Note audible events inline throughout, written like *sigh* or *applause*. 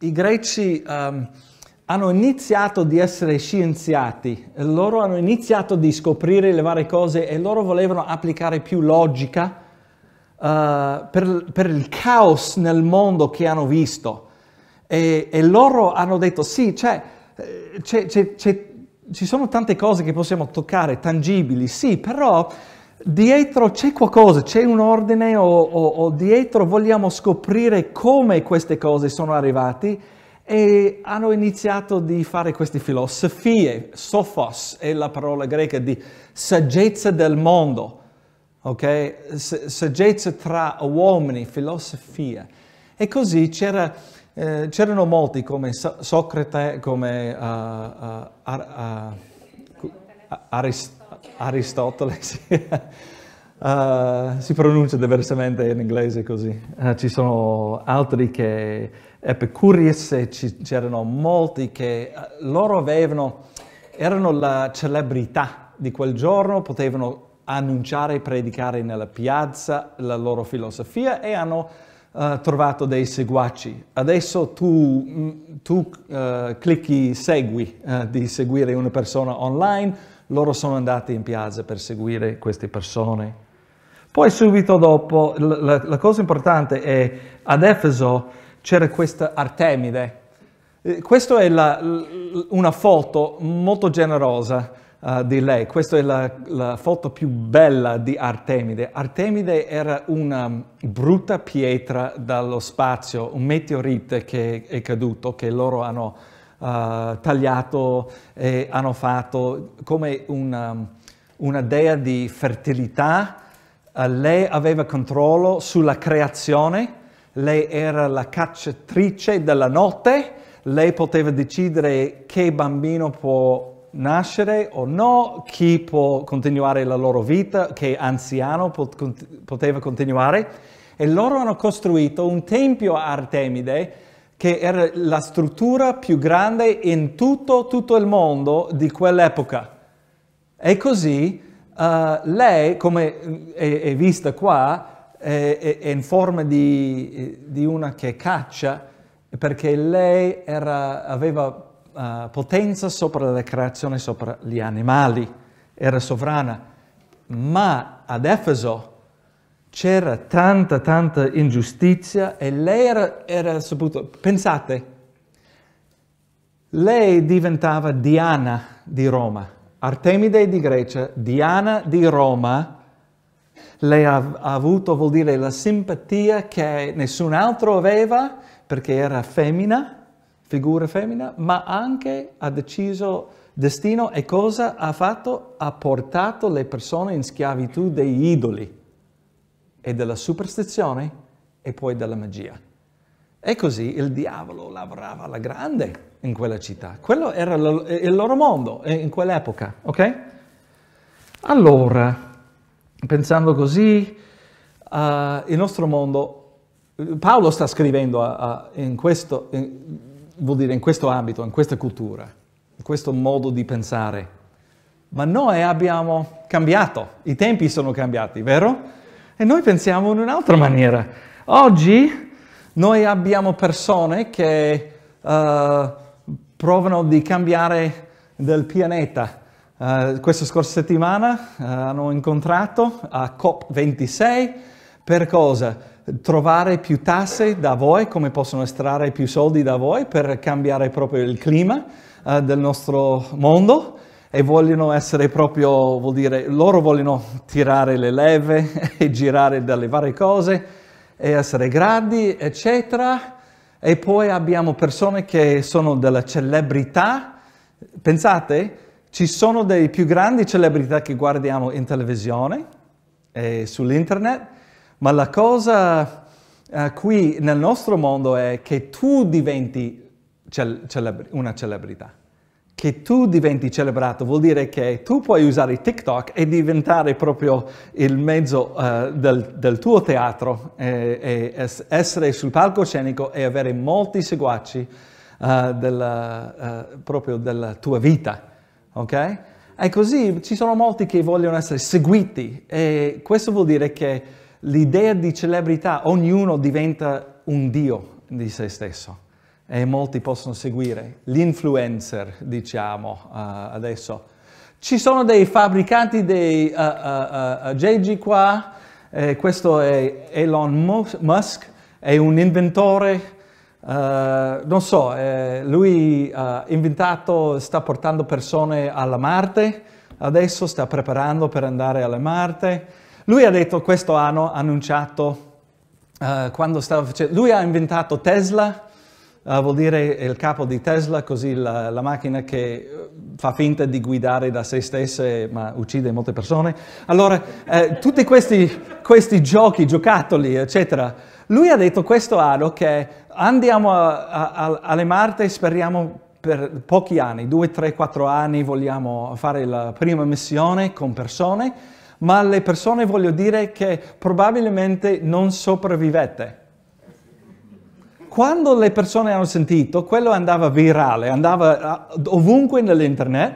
i greci um, hanno iniziato di essere scienziati, loro hanno iniziato di scoprire le varie cose e loro volevano applicare più logica uh, per, per, il caos nel mondo che hanno visto. E, e loro hanno detto sì, c'è, eh, c'è, c'è, ci sono tante cose che possiamo toccare, tangibili, sì, però dietro c'è qualcosa, c'è un ordine o, o, o, dietro vogliamo scoprire come queste cose sono arrivate e hanno iniziato di fare queste filosofie, sophos è la parola greca di saggezza del mondo, ok? saggezza tra uomini, filosofia. E così c'era, eh, c'erano molti come so- Socrate, come uh, uh, Ar- uh, eh, Aristotele, Aristotele *laughs* sì. uh, si pronuncia diversamente in inglese così. Uh, ci sono altri che, Epicurius, c'erano molti che uh, loro avevano, erano la celebrità di quel giorno, potevano annunciare e predicare nella piazza la loro filosofia e hanno Uh, trovato dei seguaci. Adesso tu, mm, tu uh, clicchi segui uh, di seguire una persona online loro sono andati in piazza per seguire queste persone. Poi subito dopo, la, la cosa importante è ad Efeso c'era questa Artemide. Eh, questa è la, una foto molto generosa uh, di lei, questa è la, la foto più bella di Artemide. Artemide era una brutta pietra dallo spazio, un meteorite che è caduto, che loro hanno uh, tagliato e hanno fatto come una, um, una dea di fertilità. Uh, lei aveva controllo sulla creazione, lei era la cacciatrice della notte, lei poteva decidere che bambino può nascere o no, chi può continuare la loro vita, che anziano poteva continuare. E loro hanno costruito un tempio a Artemide che era la struttura più grande in tutto, tutto il mondo di quell'epoca. E così uh, lei, come è, è vista qua, è, è, in forma di, di, una che caccia, perché lei era, aveva uh, potenza sopra la creazione, sopra gli animali, era sovrana. Ma ad Efeso, c'era tanta, tanta ingiustizia e lei era, era saputo. Pensate, lei diventava Diana di Roma, Artemide di Grecia, Diana di Roma. Lei ha, ha avuto, vuol dire, la simpatia che nessun altro aveva perché era femmina, figura femmina, ma anche ha deciso destino e cosa ha fatto? Ha portato le persone in schiavitù degli idoli e della superstizione e poi della magia. E così il diavolo lavorava alla grande in quella città. Quello era il loro mondo eh, in quell'epoca, ok? Allora, pensando così, uh, il nostro mondo, Paolo sta scrivendo a, a, in questo, in, vuol dire in questo ambito, in questa cultura, in questo modo di pensare. Ma noi abbiamo cambiato, i tempi sono cambiati, vero? E noi pensiamo in un'altra maniera. Oggi noi abbiamo persone che uh, provano di cambiare del pianeta. Uh, questa scorsa settimana uh, hanno incontrato a COP26 per cosa? Trovare più tasse da voi, come possono estrarre più soldi da voi per cambiare proprio il clima uh, del nostro mondo e vogliono essere proprio, vuol dire, loro vogliono tirare le leve *laughs* e girare dalle varie cose e essere grandi, eccetera. E poi abbiamo persone che sono della celebrità. Pensate, ci sono dei più grandi celebrità che guardiamo in televisione e sull'internet, ma la cosa eh, qui nel nostro mondo è che tu diventi cel celebr una celebrità che tu diventi celebrato vuol dire che tu puoi usare TikTok e diventare proprio il mezzo uh, del, del, tuo teatro, eh, e, e essere sul palcoscenico e avere molti seguaci uh, eh, della, uh, proprio della tua vita, ok? E così ci sono molti che vogliono essere seguiti e questo vuol dire che l'idea di celebrità, ognuno diventa un Dio di se stesso e molti possono seguire, gli influencer diciamo uh, adesso. Ci sono dei fabbricanti dei uh, uh, uh qua, eh, questo è Elon Musk, è un inventore, eh, non so, eh, lui ha eh, inventato, sta portando persone alla Marte, adesso sta preparando per andare alla Marte. Lui ha detto questo anno, ha annunciato, quando stava facendo, lui ha inventato Tesla, Uh, vuol dire il capo di Tesla, così la, la, macchina che eh, fa finta di guidare da se stessa ma uccide molte persone. Allora, eh, tutti questi, questi, giochi, giocattoli, eccetera, lui ha detto questo Ado che andiamo a, a, a, alle Marte, speriamo per pochi anni, due, tre, quattro anni vogliamo fare la prima missione con persone, ma le persone voglio dire che probabilmente non sopravvivete quando le persone hanno sentito, quello andava virale, andava ah, ovunque nell'internet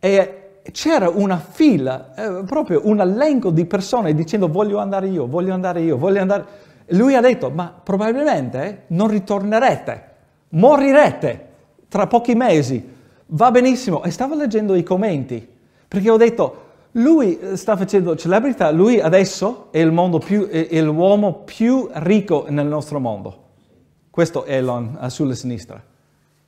e c'era una fila, eh, proprio un elenco di persone dicendo voglio andare io, voglio andare io, voglio andare... Lui ha detto, ma probabilmente eh, non ritornerete, morirete tra pochi mesi. Va benissimo. E stavo leggendo i commenti, perché ho detto, lui eh, sta facendo celebrità, lui adesso è l'uomo più, più ricco nel nostro mondo. Questo è Elon eh, sulla sinistra.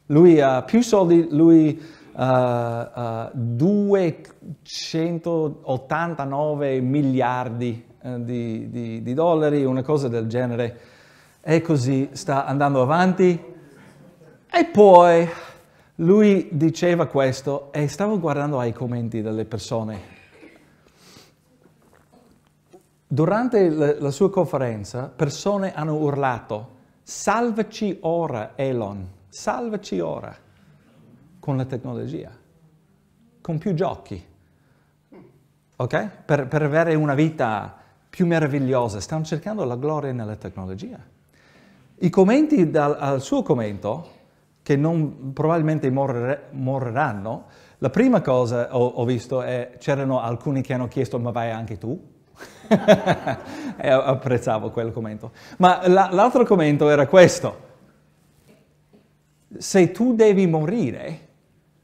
Lui ha più soldi, lui ha eh, eh, 289 miliardi di, di, di dollari, una cosa del genere. E così sta andando avanti. E poi lui diceva questo e stavo guardando ai commenti delle persone. Durante la sua conferenza persone hanno urlato Salvaci ora, Elon, salvaci ora con la tecnologia, con più giochi, ok? Per, per avere una vita più meravigliosa. Stanno cercando la gloria nella tecnologia. I commenti dal, al suo commento, che non, probabilmente morre, moriranno, la prima cosa ho, ho visto è c'erano alcuni che hanno chiesto ma vai anche tu? *laughs* e apprezzavo quel commento. Ma l'altro commento era questo. Se tu devi morire,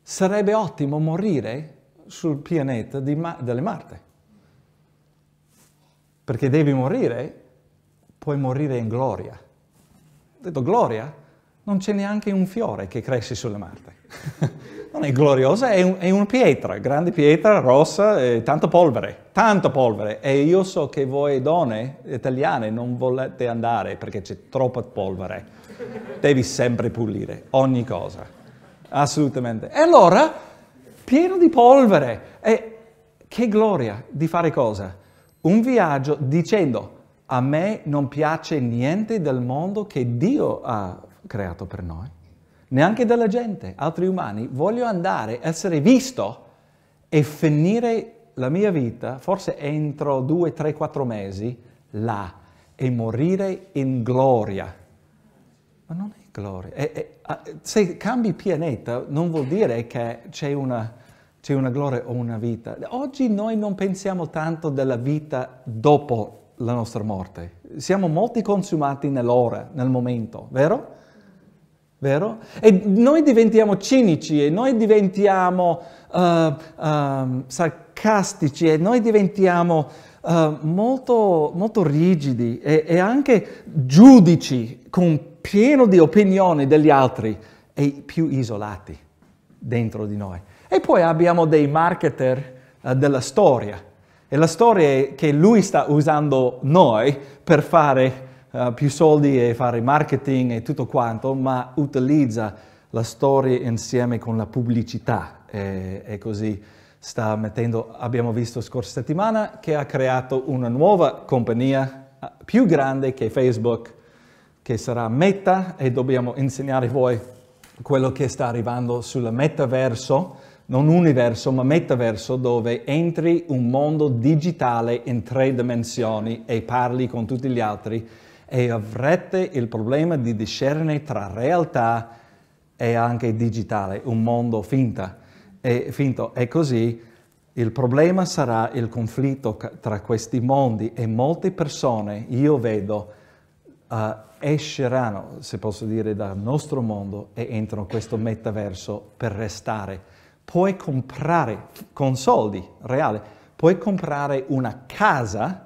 sarebbe ottimo morire sul pianeta Ma delle Marte. Perché devi morire, puoi morire in gloria. Ho detto gloria? Non c'è neanche un fiore che cresce sulle Marte. *laughs* non è gloriosa, è, un, è una pietra, grande pietra rossa, eh, tanta polvere, tanto polvere. E io so che voi donne italiane non volete andare perché c'è troppa polvere. Devi sempre pulire ogni cosa, assolutamente. E allora, pieno di polvere, e che gloria di fare cosa? Un viaggio dicendo, a me non piace niente del mondo che Dio ha creato per noi neanche della gente, altri umani. Voglio andare, essere visto e finire la mia vita, forse entro due, tre, quattro mesi, là e morire in gloria. Ma non è gloria. È, è, è, se cambi pianeta non vuol dire che c'è una, c'è una gloria o una vita. Oggi noi non pensiamo tanto della vita dopo la nostra morte. Siamo molti consumati nell'ora, nel momento, vero? vero? E noi diventiamo cinici e noi diventiamo uh, uh, sarcastici e noi diventiamo uh, molto, molto, rigidi e, e anche giudici con pieno di opinioni degli altri e più isolati dentro di noi. E poi abbiamo dei marketer eh, della storia. E la storia è che lui sta usando noi per fare eh, più soldi e fare marketing e tutto quanto, ma utilizza la storia insieme con la pubblicità e, e così sta mettendo, abbiamo visto scorsa settimana, che ha creato una nuova compagnia eh, più grande che Facebook, che sarà Meta e dobbiamo insegnare voi quello che sta arrivando sulla metaverso, non universo, ma metaverso, dove entri un mondo digitale in tre dimensioni e parli con tutti gli altri e avrete il problema di discernere tra realtà e anche digitale, un mondo finta, e, finto. E così il problema sarà il conflitto tra questi mondi e molte persone, io vedo, uh, esceranno, se posso dire, dal nostro mondo e entrano in questo metaverso per restare. Puoi comprare con soldi reali, puoi comprare una casa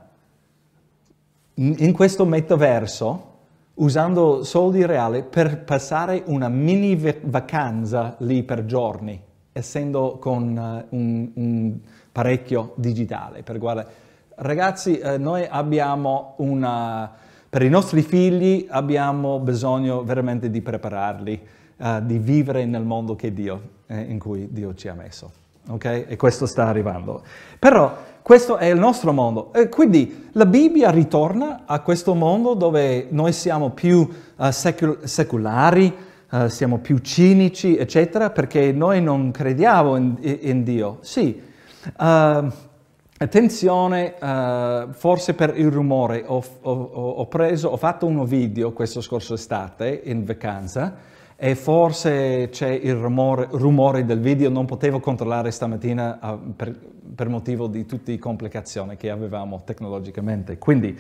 in questo metaverso usando soldi reali per passare una mini vacanza lì per giorni, essendo con uh, un, un, parecchio digitale. Per guardare. Ragazzi, eh, noi abbiamo una... Per i nostri figli abbiamo bisogno veramente di prepararli, uh, di vivere nel mondo Dio, eh, in cui Dio ci ha messo. Okay? E questo sta arrivando. Però questo è il nostro mondo. E quindi la Bibbia ritorna a questo mondo dove noi siamo più uh, eh, secol- secolari, uh, eh, siamo più cinici, eccetera, perché noi non crediamo in, in Dio. Sì, uh, Attenzione, uh, forse per il rumore, ho, ho, ho, preso, ho, fatto uno video questo scorso estate in vacanza e forse c'è il rumore, rumore, del video, non potevo controllare stamattina uh, per, per, motivo di tutte le complicazioni che avevamo tecnologicamente. Quindi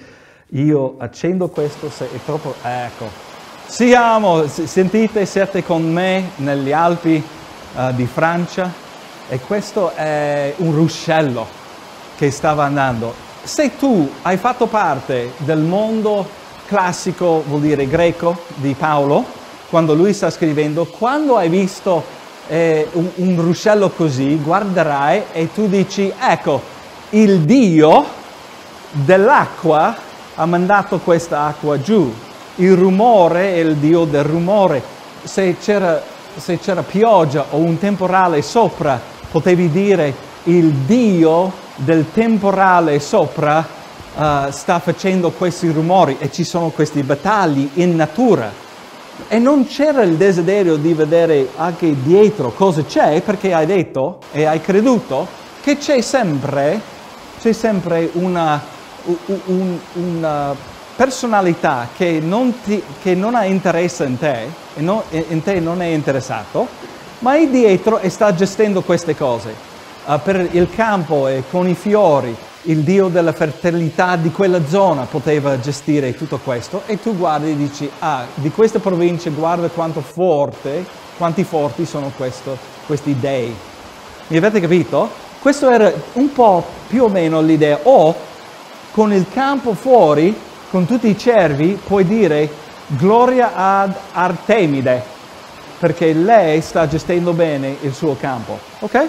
io accendo questo se è troppo... Ecco, siamo, sentite, siete con me negli Alpi uh, di Francia e questo è un ruscello che stava andando. Se tu hai fatto parte del mondo classico, vuol dire greco, di Paolo, quando lui sta scrivendo, quando hai visto eh, un, un ruscello così, guarderai e tu dici, ecco, il Dio dell'acqua ha mandato questa acqua giù. Il rumore è il Dio del rumore. Se c'era, se c'era pioggia o un temporale sopra, potevi dire il Dio del temporale sopra uh, sta facendo questi rumori e ci sono questi battagli in natura. E non c'era il desiderio di vedere anche dietro cosa c'è perché hai detto e hai creduto che c'è sempre, c'è sempre una, un, una personalità che non, ti, che non, ha interesse in te e non, in te non è interessato, ma è dietro e sta gestendo queste cose. Eh, per il campo e con i fiori, il dio della fertilità di quella zona poteva gestire tutto questo e tu guardi e dici, ah, di queste province guarda quanto forte, quanti forti sono questo, questi dei. Mi avete capito? Questo era un po' più o meno l'idea. O con il campo fuori, con tutti i cervi, puoi dire gloria ad Artemide, perché lei sta gestendo bene il suo campo. Ok?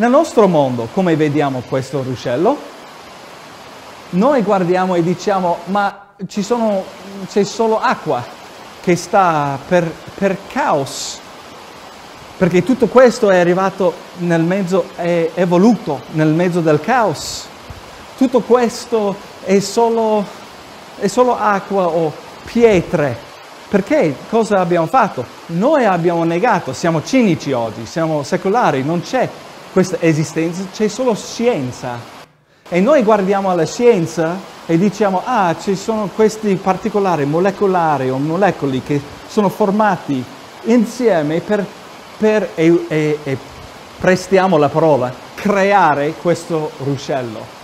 Nel nostro mondo, come vediamo questo ruscello? Noi guardiamo e diciamo, ma sono, c'è solo acqua che sta per, per caos, perché tutto questo è arrivato nel mezzo, è evoluto nel mezzo del caos. Tutto questo è solo, è solo acqua o pietre. Perché cosa abbiamo fatto? Noi abbiamo negato, siamo cinici oggi, siamo secolari, non c'è questa esistenza, c'è solo scienza. E noi guardiamo alla scienza e diciamo, ah, ci sono questi particolari molecolari o molecoli che sono formati insieme per, per e, e, e prestiamo la parola, creare questo ruscello.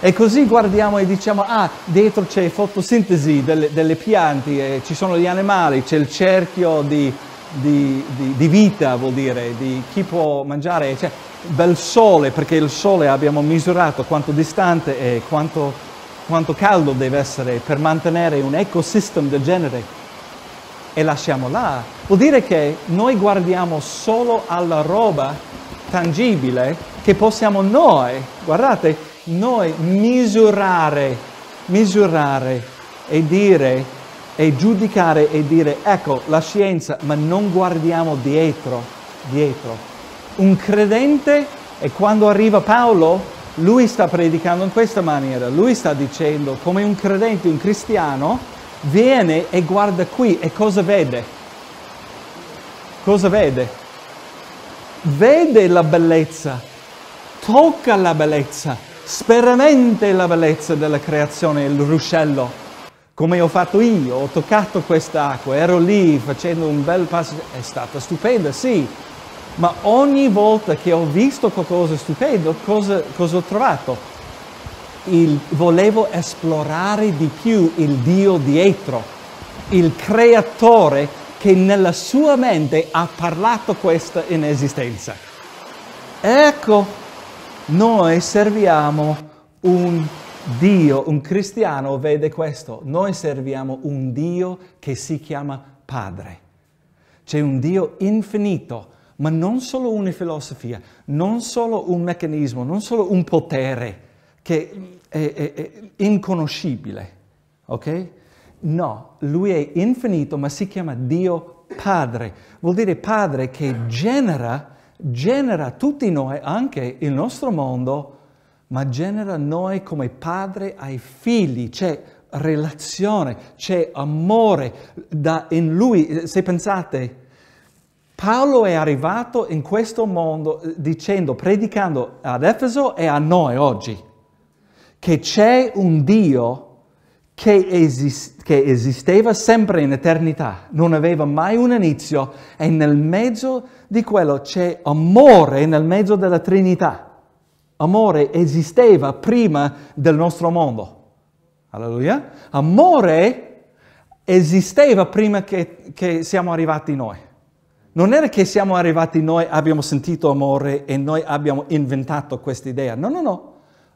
E così guardiamo e diciamo, ah, dietro c'è fotosintesi delle, delle piante, eh, ci sono gli animali, c'è il cerchio di, di, di, di, vita, vuol dire, di chi può mangiare, eccetera. Cioè, bel sole, perché il sole abbiamo misurato quanto distante e quanto, quanto caldo deve essere per mantenere un ecosistema del genere e lasciamo là. Vuol dire che noi guardiamo solo alla roba tangibile che possiamo noi, guardate, noi misurare, misurare e dire e giudicare e dire ecco la scienza, ma non guardiamo dietro, dietro un credente e quando arriva Paolo, lui sta predicando in questa maniera, lui sta dicendo come un credente, un cristiano, viene e guarda qui e cosa vede? Cosa vede? Vede la bellezza, tocca la bellezza, sperimenta la bellezza della creazione, il ruscello, come ho fatto io, ho toccato quest'acqua, ero lì facendo un bel passo, è stata stupenda, sì, ma ogni volta che ho visto qualcosa di stupendo, cosa, cosa ho trovato? Il, volevo esplorare di più il Dio dietro, il creatore che nella sua mente ha parlato questa in esistenza. Ecco, noi serviamo un Dio, un cristiano vede questo, noi serviamo un Dio che si chiama Padre. C'è un Dio infinito, ma non solo una filosofia, non solo un meccanismo, non solo un potere che è, è, è inconoscibile, ok? No, lui è infinito, ma si chiama Dio Padre. Vuol dire Padre che genera, genera tutti noi, anche il nostro mondo, ma genera noi come padre ai figli. C'è relazione, c'è amore da, in lui. Se pensate, Paolo è arrivato in questo mondo eh, dicendo, predicando ad Efeso e a noi oggi, che c'è un Dio che, esist che, esisteva sempre in eternità, non aveva mai un inizio e nel mezzo di quello c'è amore nel mezzo della Trinità. Amore esisteva prima del nostro mondo. Alleluia. Amore esisteva prima che, che siamo arrivati noi. Non era che siamo arrivati noi, abbiamo sentito amore e noi abbiamo inventato questa idea. No, no, no.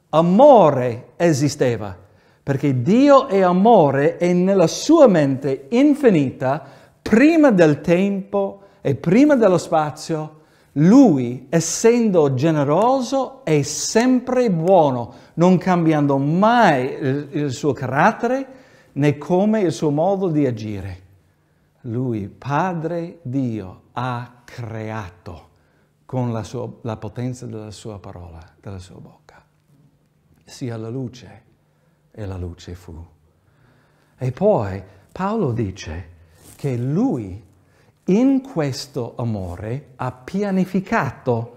Amore esisteva, perché Dio è amore e nella sua mente infinita, prima del tempo e prima dello spazio, lui, essendo generoso, è sempre buono, non cambiando mai il, il suo carattere né come il suo modo di agire. Lui, Padre Dio, ha creato con la, sua, la potenza della sua parola, della sua bocca. Sia la luce e la luce fu. E poi Paolo dice che lui in questo amore ha pianificato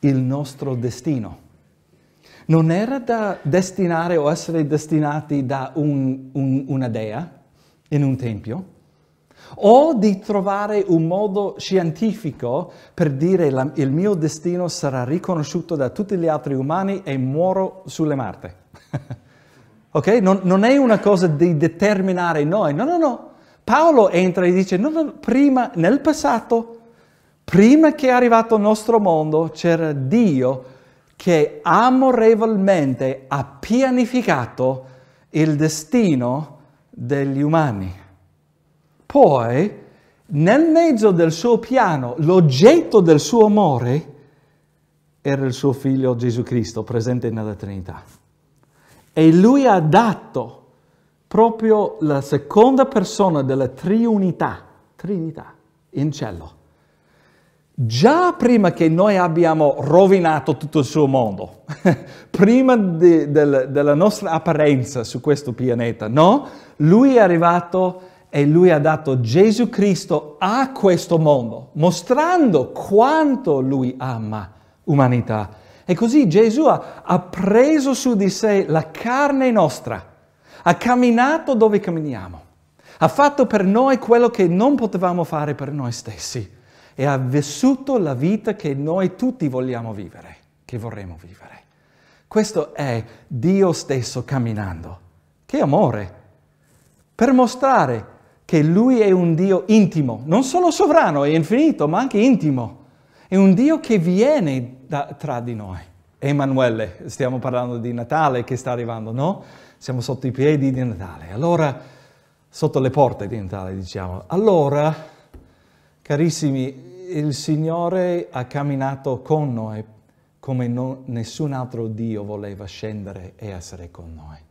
il nostro destino. Non era da destinare o essere destinati da un, un, una dea in un tempio, o di trovare un modo scientifico per dire la, il mio destino sarà riconosciuto da tutti gli altri umani e muoro sulle Marte. *laughs* ok? Non, non, è una cosa di determinare noi, no, no, no. Paolo entra e dice, no, no, prima, nel passato, prima che è arrivato il nostro mondo, c'era Dio che amorevolmente ha pianificato il destino degli umani. Poi, nel mezzo del suo piano, l'oggetto del suo amore era il suo figlio Gesù Cristo presente nella Trinità. E lui ha dato proprio la seconda persona della Triunità, Trinità, in cielo. Già prima che noi abbiamo rovinato tutto il suo mondo, *laughs* prima di, del, della nostra apparenza su questo pianeta, no? Lui è arrivato e lui ha dato Gesù Cristo a questo mondo, mostrando quanto lui ama umanità. E così Gesù ha, ha preso su di sé la carne nostra, ha camminato dove camminiamo, ha fatto per noi quello che non potevamo fare per noi stessi e ha vissuto la vita che noi tutti vogliamo vivere, che vorremmo vivere. Questo è Dio stesso camminando. Che amore! Per mostrare che lui è un Dio intimo, non solo sovrano e infinito, ma anche intimo. È un Dio che viene da, tra di noi. Emanuele, stiamo parlando di Natale che sta arrivando, no? Siamo sotto i piedi di Natale. Allora, sotto le porte di Natale, diciamo. Allora, carissimi, il Signore ha camminato con noi come non, nessun altro Dio voleva scendere e essere con noi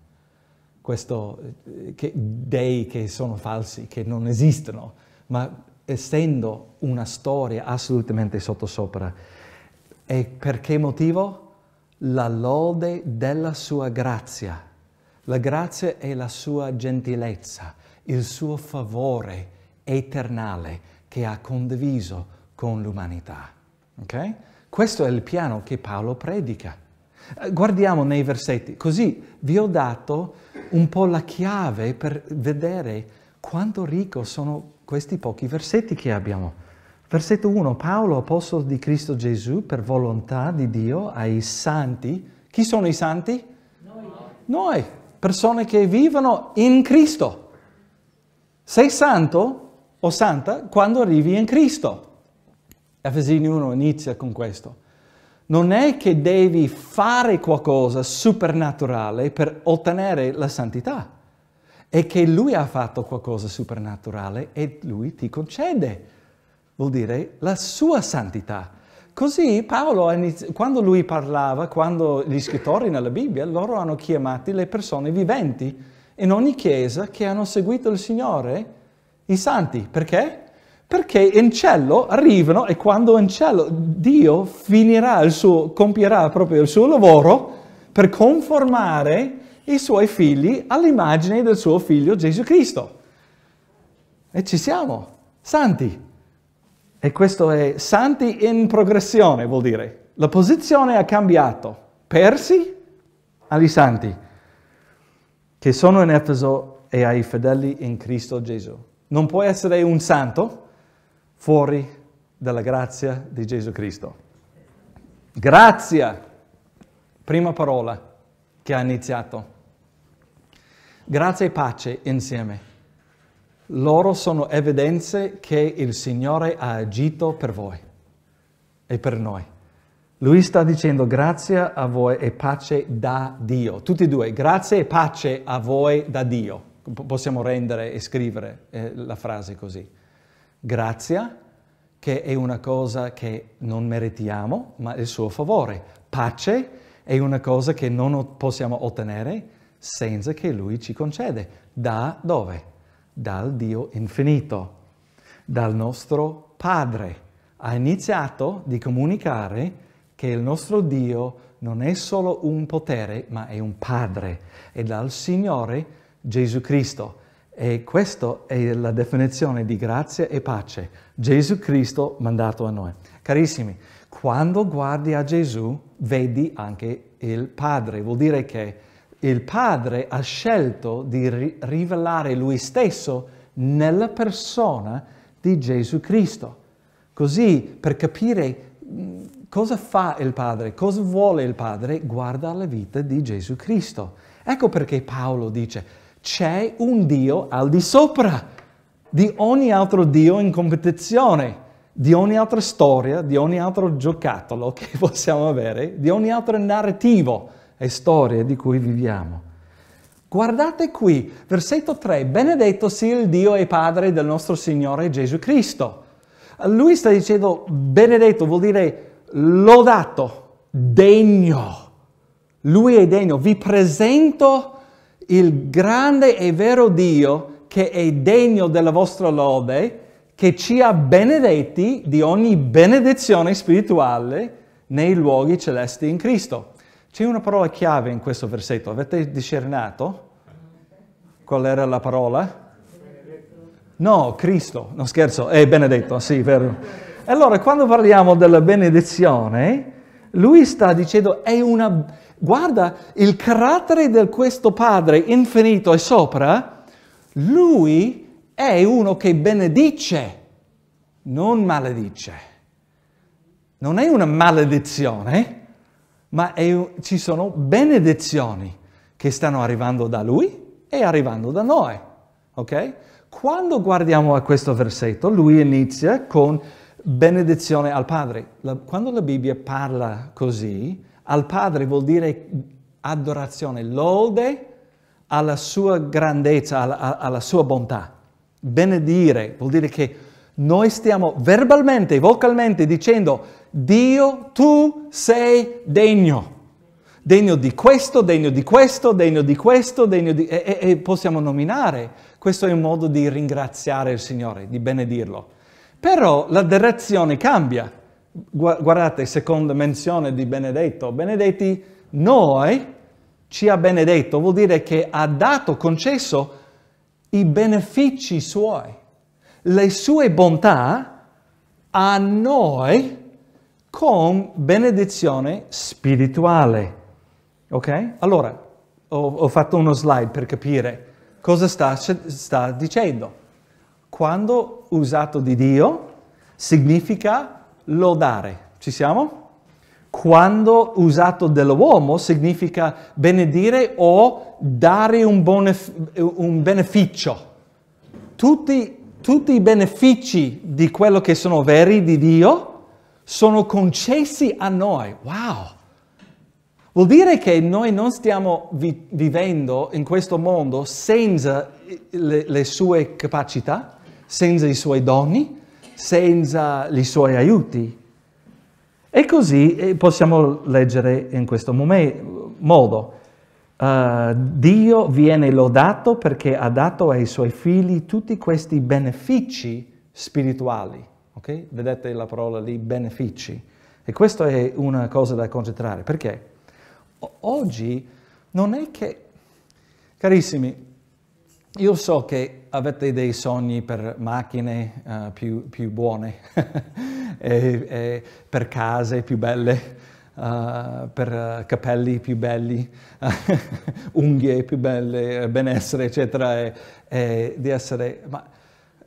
questo, eh, che, dei che sono falsi, che non esistono, ma essendo una storia assolutamente sottosopra. E per che motivo? La lode della sua grazia. La grazia è la sua gentilezza, il suo favore eternale che ha condiviso con l'umanità. Okay? Questo è il piano che Paolo predica. Eh, guardiamo nei versetti, così vi ho dato un po' la chiave per vedere quanto ricco sono questi pochi versetti che abbiamo. Versetto 1, Paolo, apostolo di Cristo Gesù, per volontà di Dio, ai santi. Chi sono i santi? Noi. Noi, persone che vivono in Cristo. Sei santo o santa quando arrivi in Cristo. Efesini 1 inizia con questo non è che devi fare qualcosa supernaturale per ottenere la santità, è che lui ha fatto qualcosa supernaturale e lui ti concede, vuol dire la sua santità. Così Paolo, quando lui parlava, quando gli scrittori nella Bibbia, loro hanno chiamato le persone viventi in ogni chiesa che hanno seguito il Signore, i santi. Perché? perché in cielo arrivano e quando in cielo Dio finirà il suo, compierà proprio il suo lavoro per conformare i suoi figli all'immagine del suo figlio Gesù Cristo. E ci siamo, santi. E questo è santi in progressione, vuol dire. La posizione ha cambiato, persi agli santi, che sono in Efeso e ai fedeli in Cristo Gesù. Non puoi essere un santo fuori dalla grazia di Gesù Cristo. Grazia, prima parola che ha iniziato. Grazia e pace insieme. Loro sono evidenze che il Signore ha agito per voi e per noi. Lui sta dicendo grazia a voi e pace da Dio. Tutti e due, grazie e pace a voi da Dio. Possiamo rendere e scrivere eh, la frase così. Grazia, che è una cosa che non meritiamo, ma il suo favore. Pace è una cosa che non possiamo ottenere senza che Lui ci concede. Da dove? Dal Dio infinito, dal nostro Padre. Ha iniziato di comunicare che il nostro Dio non è solo un potere, ma è un Padre, E dal Signore Gesù Cristo e questa è la definizione di grazia e pace. Gesù Cristo mandato a noi. Carissimi, quando guardi a Gesù, vedi anche il Padre. Vuol dire che il Padre ha scelto di ri- rivelare Lui stesso nella persona di Gesù Cristo. Così, per capire cosa fa il Padre, cosa vuole il Padre, guarda la vita di Gesù Cristo. Ecco perché Paolo dice, c'è un Dio al di sopra di ogni altro Dio in competizione, di ogni altra storia, di ogni altro giocattolo che *laughs* possiamo avere, di ogni altro narrativo e storia di cui viviamo. Guardate qui, versetto 3, benedetto sia il Dio e Padre del nostro Signore Gesù Cristo. Lui sta dicendo benedetto, vuol dire lodato, degno. Lui è degno, vi presento il grande e vero Dio che è degno della vostra lode, che ci ha benedetti di ogni benedizione spirituale nei luoghi celesti in Cristo. C'è una parola chiave in questo versetto, avete discernato? Qual era la parola? No, Cristo, non scherzo, è benedetto, sì, vero. Allora, quando parliamo della benedizione, lui sta dicendo è una guarda il carattere di questo Padre infinito e sopra, lui è uno che benedice, non maledice. Non è una maledizione, ma è, ci sono benedizioni che stanno arrivando da lui e arrivando da noi. Ok? Quando guardiamo a questo versetto, lui inizia con benedizione al Padre. La, quando la Bibbia parla così, al Padre vuol dire adorazione, lode alla sua grandezza, alla, alla sua bontà. Benedire vuol dire che noi stiamo verbalmente, vocalmente dicendo Dio, tu sei degno. Degno di questo, degno di questo, degno di questo, degno di... E, e, e possiamo nominare. Questo è un modo di ringraziare il Signore, di benedirlo. Però la direzione cambia. Guardate, seconda menzione di Benedetto, Benedetti noi ci ha benedetto, vuol dire che ha dato, concesso i benefici suoi, le sue bontà a noi con benedizione spirituale. Ok? Allora, ho, ho fatto uno slide per capire cosa sta, sta dicendo. Quando usato di Dio significa lodare. Ci siamo? Quando usato dall'uomo significa benedire o dare un, un beneficio. Tutti, tutti i benefici di quello che sono veri di Dio sono concessi a noi. Wow! Vuol dire che noi non stiamo vi vivendo in questo mondo senza le, le sue capacità, senza i suoi doni, senza i suoi aiuti. E così eh, possiamo leggere in questo modo. Uh, Dio viene lodato perché ha dato ai suoi figli tutti questi benefici spirituali. Okay? Vedete la parola lì, benefici. E questa è una cosa da concentrare, perché oggi non è che, carissimi, io so che avete dei sogni per macchine uh, più, più, buone, *laughs* e, e per case più belle, uh, per uh, capelli più belli, *laughs* unghie più belle, benessere, eccetera, e, e di essere... Ma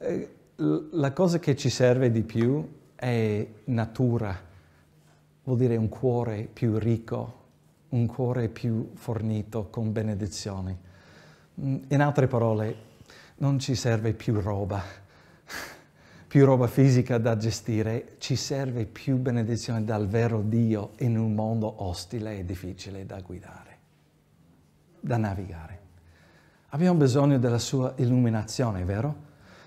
eh, la cosa che ci serve di più è natura, vuol dire un cuore più ricco, un cuore più fornito con benedizioni. Mm, in altre parole, non ci serve più roba, più roba fisica da gestire, ci serve più benedizione dal vero Dio in un mondo ostile e difficile da guidare, da navigare. Abbiamo bisogno della sua illuminazione, vero?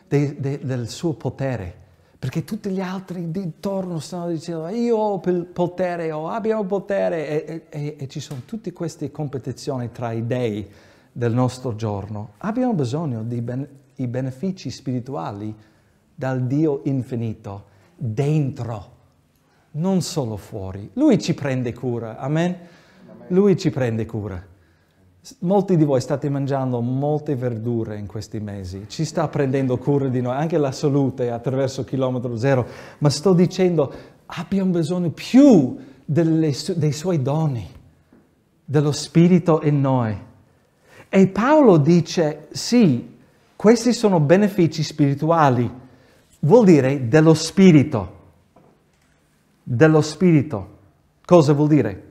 De, de, del suo potere, perché tutti gli altri intorno stanno dicendo io ho il potere o abbiamo potere e, e, e, e ci sono tutte queste competizioni tra i dei del nostro giorno, abbiamo bisogno dei ben, benefici spirituali dal Dio infinito, dentro, non solo fuori. Lui ci prende cura, amen? amen. Lui ci prende cura. Molti di voi state mangiando molte verdure in questi mesi, ci sta prendendo cura di noi, anche la salute attraverso chilometro zero, ma sto dicendo abbiamo bisogno più delle, dei suoi doni, dello spirito in noi. E Paolo dice, sì, questi sono benefici spirituali, vuol dire dello spirito, dello spirito. Cosa vuol dire?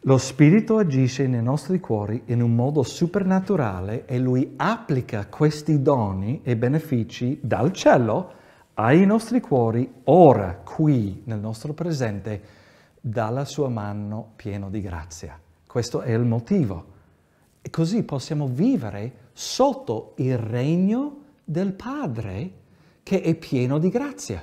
Lo spirito agisce nei nostri cuori in un modo supernaturale e lui applica questi doni e benefici dal cielo ai nostri cuori ora, qui, nel nostro presente, dalla sua mano pieno di grazia. Questo è il motivo. E così possiamo vivere sotto il regno del Padre che è pieno di grazia.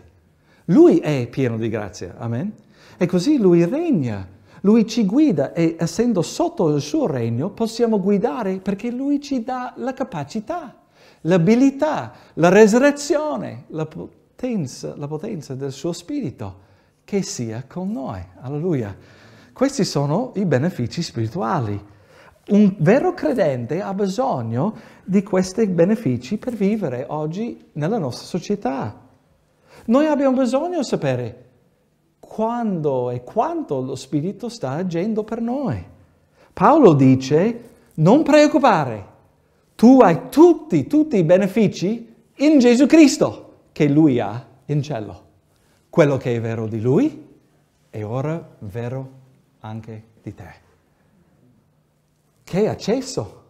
Lui è pieno di grazia, amen? E così lui regna, lui ci guida e essendo sotto il suo regno possiamo guidare perché lui ci dà la capacità, l'abilità, la resurrezione, la potenza, la potenza del suo spirito che sia con noi. Alleluia. Questi sono i benefici spirituali. Un vero credente ha bisogno di questi benefici per vivere oggi nella nostra società. Noi abbiamo bisogno di sapere quando e quanto lo Spirito sta agendo per noi. Paolo dice, non preoccupare, tu hai tutti, tutti i benefici in Gesù Cristo che lui ha in cielo. Quello che è vero di lui è ora vero anche di te. Che accesso!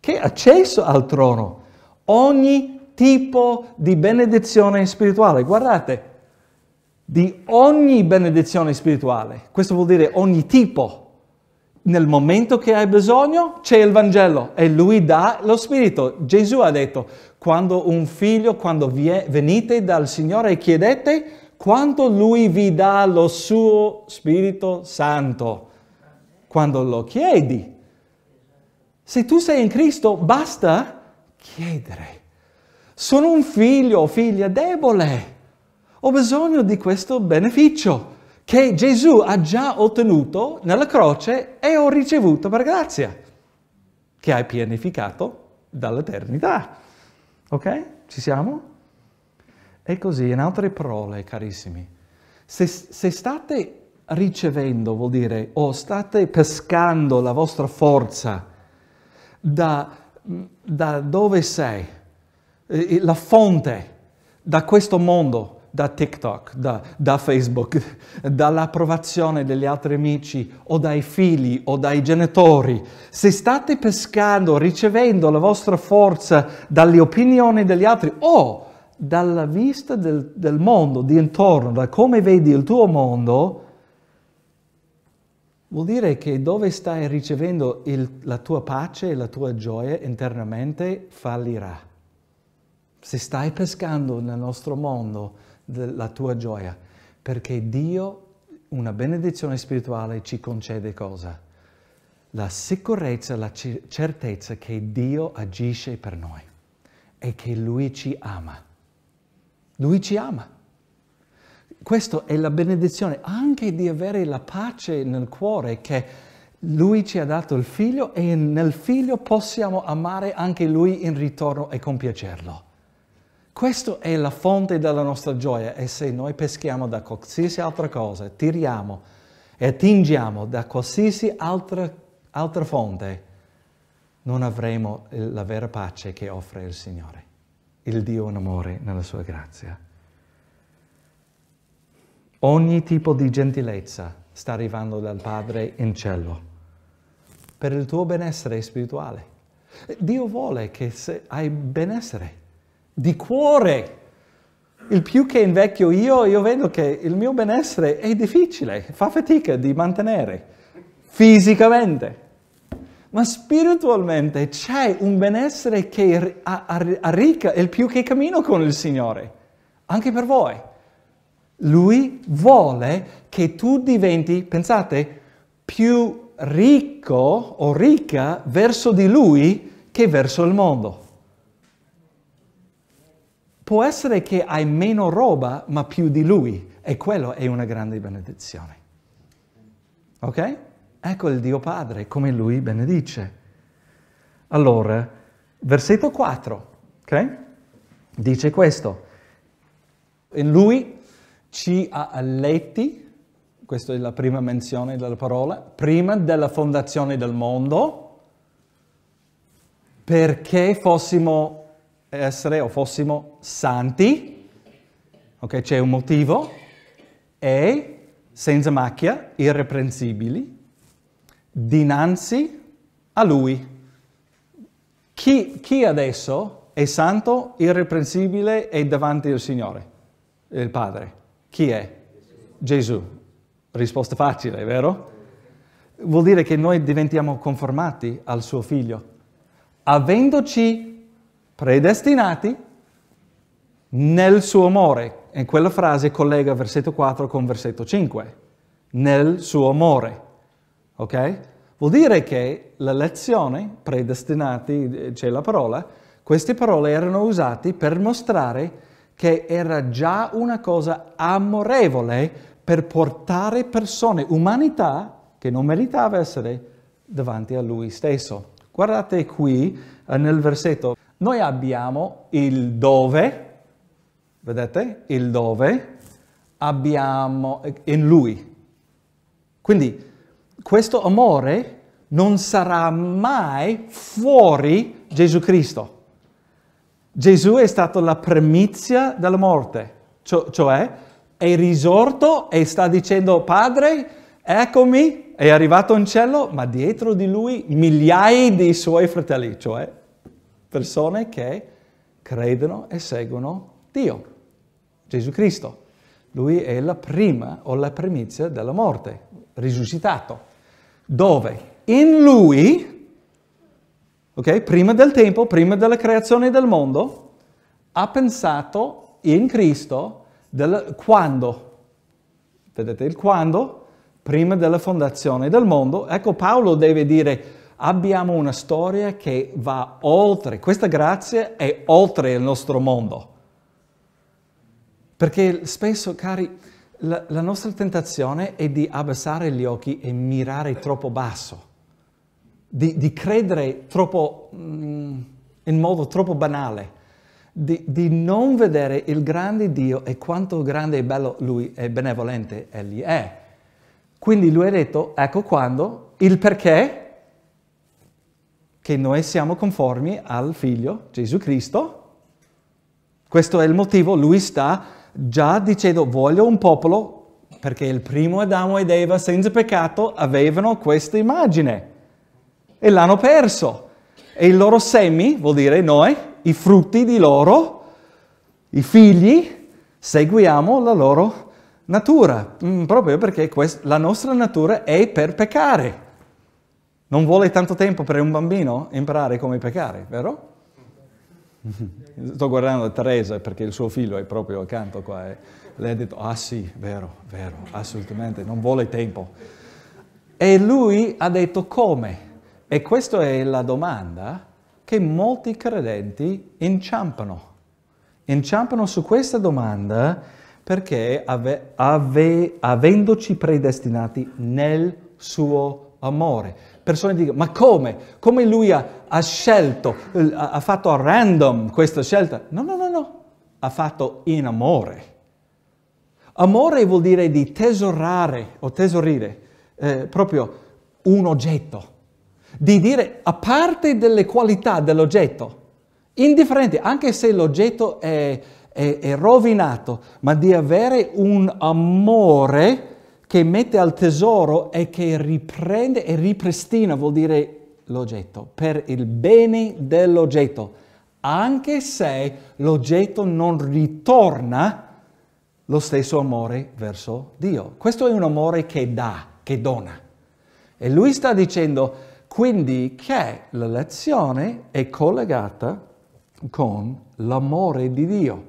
Che accesso al trono! Ogni tipo di benedizione spirituale. Guardate, di ogni benedizione spirituale. Questo vuol dire ogni tipo. Nel momento che hai bisogno c'è il Vangelo e lui dà lo Spirito. Gesù ha detto, quando un figlio, quando vi è, venite dal Signore e chiedete, quanto lui vi dà lo suo Spirito Santo? Quando lo chiedi. Se tu sei in Cristo, basta chiedere. Sono un figlio o figlia debole. Ho bisogno di questo beneficio che Gesù ha già ottenuto nella croce e ho ricevuto per grazia, che hai pianificato dall'eternità. Ok? Ci siamo? E così, in altre parole, carissimi, se, se state ricevendo vuol dire o state pescando la vostra forza, da, da dove sei, la fonte da questo mondo, da TikTok, da, da Facebook, *laughs* dall'approvazione degli altri amici o dai figli o dai genitori. Se state pescando, ricevendo la vostra forza dalle opinioni degli altri o dalla vista del, del mondo, di intorno, da come vedi il tuo mondo, Vuol dire che dove stai ricevendo il, la tua pace e la tua gioia internamente fallirà. Se stai pescando nel nostro mondo la tua gioia, perché Dio, una benedizione spirituale, ci concede cosa? La sicurezza, la certezza che Dio agisce per noi e che Lui ci ama. Lui ci ama. Questa è la benedizione anche di avere la pace nel cuore che lui ci ha dato il figlio e nel figlio possiamo amare anche lui in ritorno e compiacerlo. Questa è la fonte della nostra gioia e se noi peschiamo da qualsiasi altra cosa, tiriamo e attingiamo da qualsiasi altra, altra fonte, non avremo la vera pace che offre il Signore, il Dio in amore nella sua grazia. Ogni tipo di gentilezza sta arrivando dal Padre in cielo per il tuo benessere spirituale. Dio vuole che se hai benessere di cuore. Il più che invecchio io, io vedo che il mio benessere è difficile, fa fatica di mantenere fisicamente. Ma spiritualmente c'è un benessere che arricca il più che cammino con il Signore, anche per voi. Lui vuole che tu diventi, pensate, più ricco o ricca verso di lui che verso il mondo. Può essere che hai meno roba ma più di lui e quello è una grande benedizione. Ok? Ecco il Dio Padre come lui benedice. Allora, versetto 4, ok? Dice questo. In lui ci ha C.A.L.T., questa è la prima menzione della parola, prima della fondazione del mondo, perché fossimo essere o fossimo santi, ok, c'è un motivo, e senza macchia, irreprensibili, dinanzi a Lui. Chi, chi adesso è santo, irreprensibile e davanti al Signore, il Padre? Chi è? Gesù. Risposta facile, vero? Vuol dire che noi diventiamo conformati al suo figlio, avendoci predestinati nel suo amore. E quella frase collega versetto 4 con versetto 5. Nel suo amore. Ok? Vuol dire che la lezione, predestinati, eh, c'è la parola, queste parole erano usate per mostrare che era già una cosa amorevole per portare persone, umanità che non meritava essere davanti a lui stesso. Guardate qui eh, nel versetto, noi abbiamo il dove, vedete? Il dove, abbiamo eh, in lui. Quindi questo amore non sarà mai fuori Gesù Cristo. Gesù è stato la primizia della morte, cioè, cioè è risorto e sta dicendo Padre, eccomi, è arrivato in cielo, ma dietro di lui migliaia di suoi fratelli, cioè persone che credono e seguono Dio, Gesù Cristo. Lui è la prima o la primizia della morte, risuscitato. Dove? In lui, ok? prima del tempo, prima della creazione del mondo, ha pensato in Cristo del quando. Vedete il quando? Prima della fondazione del mondo. Ecco Paolo deve dire abbiamo una storia che va oltre, questa grazia è oltre il nostro mondo. Perché spesso, cari, la, la nostra tentazione è di abbassare gli occhi e mirare troppo basso di, di credere troppo, mm, in modo troppo banale, di, di, non vedere il grande Dio e quanto grande e bello Lui e benevolente Egli è. Quindi lui ha detto, ecco quando, il perché che noi siamo conformi al Figlio Gesù Cristo. Questo è il motivo, lui sta già dicendo voglio un popolo perché il primo Adamo ed Eva senza peccato avevano questa immagine e l'hanno perso. E i loro semi, vuol dire noi, i frutti di loro, i figli, seguiamo la loro natura, mm, proprio perché la nostra natura è per peccare. Non vuole tanto tempo per un bambino imparare come peccare, vero? Sto guardando Teresa perché il suo figlio è proprio accanto qua. Eh. Lei ha detto, ah sì, vero, vero, assolutamente, non vuole tempo. E lui ha detto come? E questa è la domanda che molti credenti inciampano. Inciampano su questa domanda perché ave, ave, avendoci predestinati nel suo amore. Persone dicono, ma come? Come lui ha, ha scelto, ha, fatto a random questa scelta? No, no, no, no, ha fatto in amore. Amore vuol dire di tesorare o tesorire, eh, proprio un oggetto, di dire a parte delle qualità dell'oggetto, indifferente, anche se l'oggetto è, è, è rovinato, ma di avere un amore che mette al tesoro e che riprende e ripristina, vuol dire l'oggetto, per il bene dell'oggetto. Anche se l'oggetto non ritorna lo stesso amore verso Dio. Questo è un amore che dà, che dona. E lui sta dicendo, quindi che la lezione è collegata con l'amore di Dio.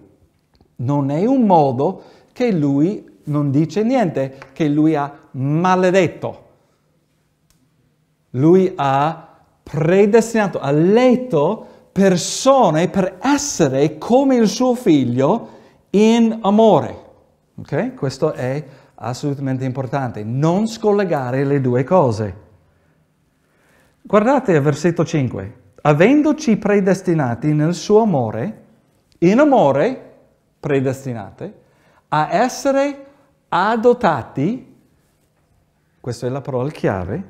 Non è un modo che lui non dice niente, che lui ha maledetto. Lui ha predestinato, ha letto persone per essere come il suo figlio in amore. Ok? Questo è assolutamente importante. Non scollegare le due cose. Guardate il versetto 5. Avendoci predestinati nel suo amore, in amore predestinate, a essere adottati, questa è la parola chiave,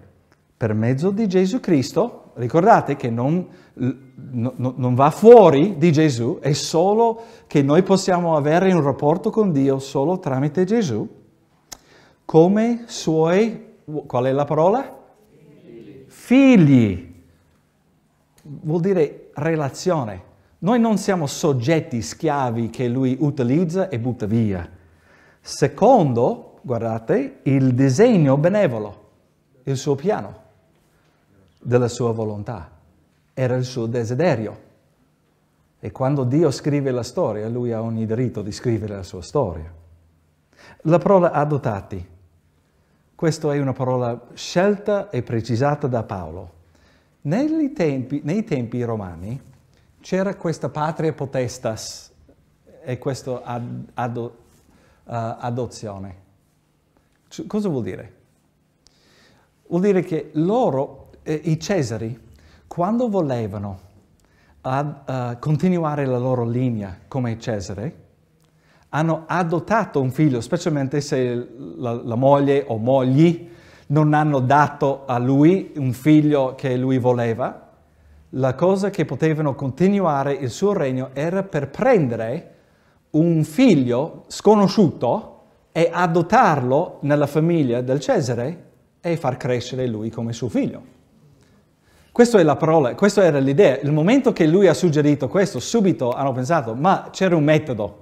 per mezzo di Gesù Cristo, ricordate che non, no, non, va fuori di Gesù, è solo che noi possiamo avere un rapporto con Dio solo tramite Gesù, come suoi, qual è la parola? figli, vuol dire relazione. Noi non siamo soggetti schiavi che lui utilizza e butta via. Secondo, guardate, il disegno benevolo, il suo piano, della sua volontà, era il suo desiderio. E quando Dio scrive la storia, lui ha ogni diritto di scrivere la sua storia. La parola adottati questa è una parola scelta e precisata da Paolo. Tempi, nei tempi romani c'era questa patria potestas e questa ad, ad, uh, eh, adozione. C cosa vuol dire? Vuol dire che loro, eh, i Cesari, quando volevano ad, uh, continuare la loro linea come Cesare, hanno adottato un figlio, specialmente se la, la moglie o mogli non hanno dato a lui un figlio che lui voleva, la cosa che potevano continuare il suo regno era per prendere un figlio sconosciuto e adottarlo nella famiglia del Cesare e far crescere lui come suo figlio. Questa è la parola, questa era l'idea. Il momento che lui ha suggerito questo, subito hanno pensato, ma c'era un metodo.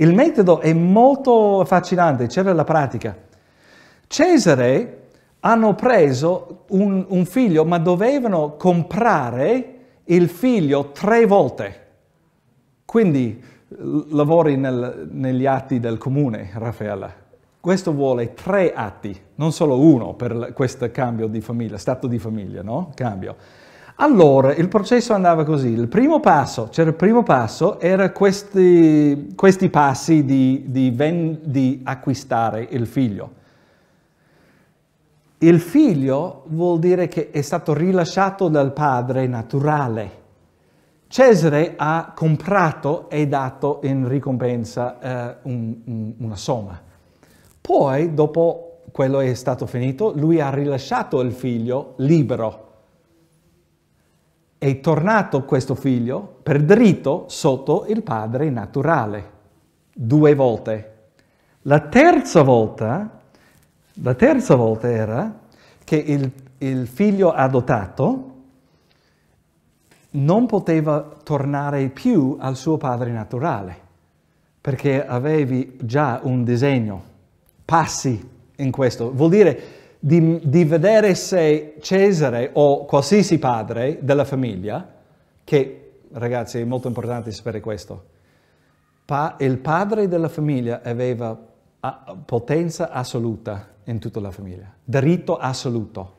Il metodo è molto affascinante, c'è la pratica. Cesare hanno preso un, un figlio, ma dovevano comprare il figlio tre volte. Quindi lavori nel, negli atti del comune, Raffaella. Questo vuole tre atti, non solo uno per questo cambio di famiglia, stato di famiglia, no? Cambio. Allora, il processo andava così. Il primo passo, c'era il primo passo era questi, questi passi di, di, ven, di acquistare il figlio. Il figlio vuol dire che è stato rilasciato dal padre naturale. Cesare ha comprato e dato in ricompensa eh, un, un, una somma. Poi, dopo quello è stato finito, lui ha rilasciato il figlio libero è tornato questo figlio per diritto sotto il padre naturale, due volte. La terza volta, la terza volta era che il, il figlio adottato non poteva tornare più al suo padre naturale, perché avevi già un disegno, passi in questo. Vuol dire di, di vedere se Cesare o qualsiasi padre della famiglia, che ragazzi è molto importante sapere questo, pa, il padre della famiglia aveva potenza assoluta in tutta la famiglia, diritto assoluto.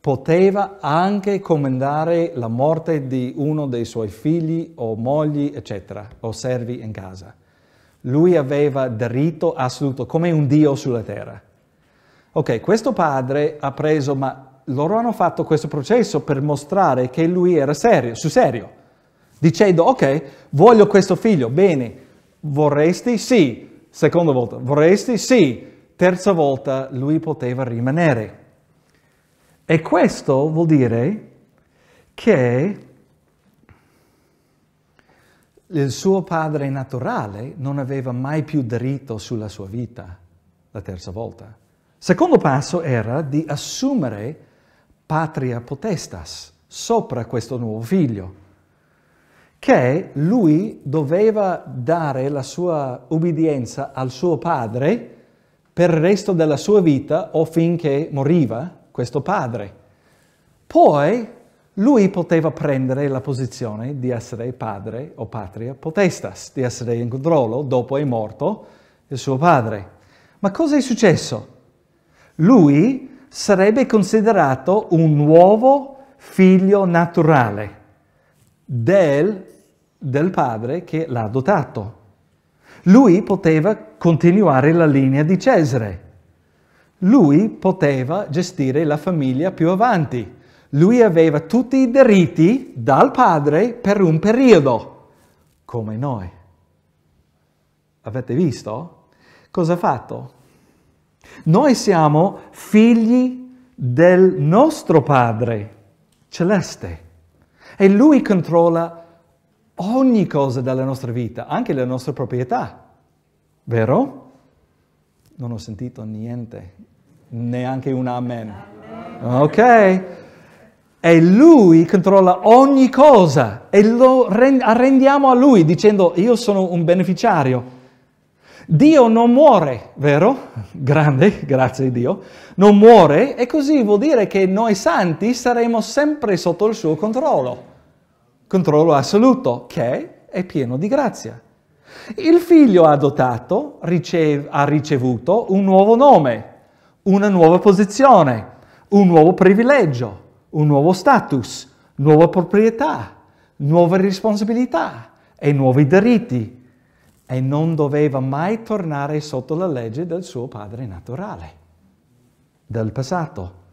Poteva anche comandare la morte di uno dei suoi figli o mogli, eccetera, o servi in casa. Lui aveva diritto assoluto come un dio sulla terra ok, questo padre ha preso, ma loro hanno fatto questo processo per mostrare che lui era serio, su serio, dicendo, ok, voglio questo figlio, bene, vorresti? Sì. Seconda volta, vorresti? Sì. Terza volta, lui poteva rimanere. E questo vuol dire che il suo padre naturale non aveva mai più diritto sulla sua vita la terza volta. Secondo passo era di assumere patria potestas sopra questo nuovo figlio, che lui doveva dare la sua ubbidienza al suo padre per il resto della sua vita o finché moriva questo padre. Poi lui poteva prendere la posizione di essere padre o patria potestas, di essere in controllo dopo è morto il suo padre. Ma cosa è successo? Lui sarebbe considerato un nuovo figlio naturale del, del padre che l'ha dotato. Lui poteva continuare la linea di Cesare. Lui poteva gestire la famiglia più avanti. Lui aveva tutti i diritti dal padre per un periodo, come noi. Avete visto cosa ha fatto? Noi siamo figli del nostro Padre celeste e Lui controlla ogni cosa della nostra vita, anche le nostre proprietà, vero? Non ho sentito niente, neanche un amen. amen. Ok? E lui controlla ogni cosa e lo arrendiamo a lui dicendo io sono un beneficiario. Dio non muore, vero? Grande, *laughs* grazie a Dio. Non muore e così vuol dire che noi santi saremo sempre sotto il suo controllo. Controllo assoluto, che è pieno di grazia. Il figlio adottato riceve, ha ricevuto un nuovo nome, una nuova posizione, un nuovo privilegio, un nuovo status, nuova proprietà, nuove responsabilità e nuovi diritti e non doveva mai tornare sotto la legge del suo padre naturale, del passato.